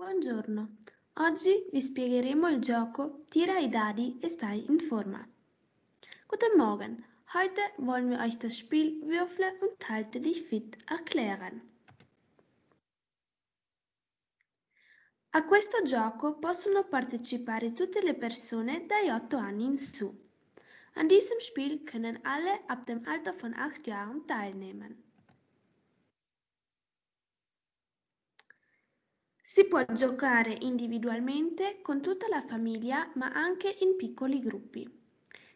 Buongiorno, oggi vi spiegheremo il gioco Tira i Dadi e stai in Forma. Guten Morgen, heute wollen wir euch das Spiel Würfle und Halte dich fit erklären. A questo gioco possono partecipare tutte le persone dai 8 anni in su. An diesem Spiel können alle ab dem Alter von 8 Jahren teilnehmen. Si può giocare individualmente con tutta la famiglia, ma anche in piccoli Gruppi.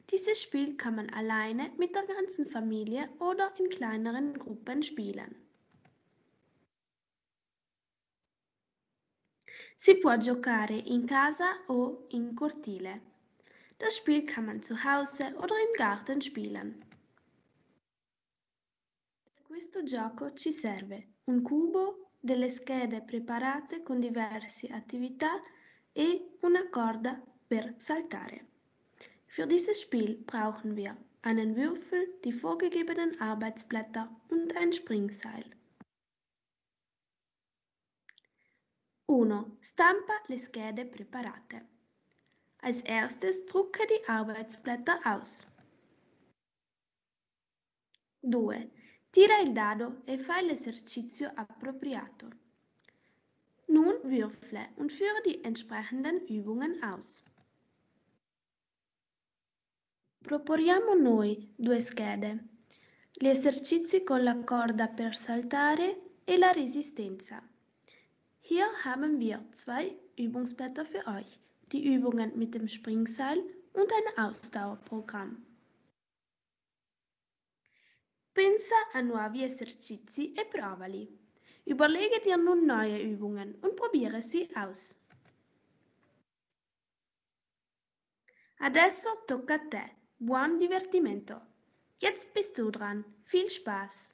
Dieses Spiel kann man alleine mit der ganzen Familie oder in kleineren Gruppen spielen. Si può giocare in casa o in cortile. Das Spiel kann man zu Hause oder im Garten spielen. Per questo gioco ci serve un cubo delle schede preparate con diverse attività e una corda per saltare. Für dieses Spiel brauchen wir einen Würfel, die vorgegebenen Arbeitsblätter und ein Springseil. 1. Stampa le schede preparate. Als erstes drucke die Arbeitsblätter aus. 2. Tira il dado e fai l'esercizio appropriato. Nun würfle und führe die entsprechenden Übungen aus. Proponiamo noi due schede, gli esercizi con la corda per saltare e la Resistenza. Hier haben wir zwei Übungsblätter für euch, die Übungen mit dem Springseil und ein Ausdauerprogramm. Pensa a nuovi esercizi e provali. Überlege dir nun neue Übungen und probiere sie aus. Adesso tocca a te. Buon divertimento. Jetzt bist du dran. Viel Spaß.